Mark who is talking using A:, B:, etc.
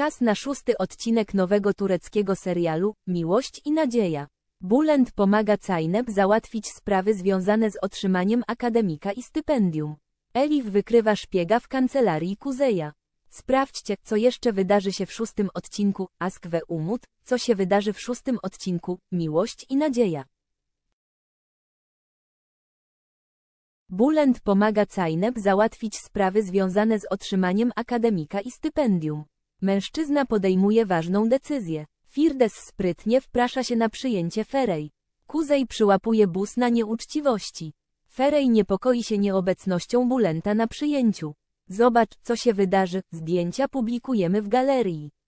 A: Czas na szósty
B: odcinek nowego tureckiego serialu Miłość i Nadzieja. Bulent pomaga Cajneb załatwić sprawy związane z otrzymaniem akademika i stypendium. Elif wykrywa szpiega w kancelarii Kuzeja. Sprawdźcie, co jeszcze wydarzy się w szóstym odcinku Askwe Umut, co się wydarzy w szóstym odcinku Miłość i Nadzieja.
A: Bulent pomaga Cajneb załatwić
B: sprawy związane z otrzymaniem akademika i stypendium. Mężczyzna podejmuje ważną decyzję. Firdes sprytnie wprasza się na przyjęcie Ferej. Kuzej przyłapuje bus na nieuczciwości. Ferej niepokoi się nieobecnością Bulenta na przyjęciu. Zobacz, co się wydarzy, zdjęcia publikujemy w galerii.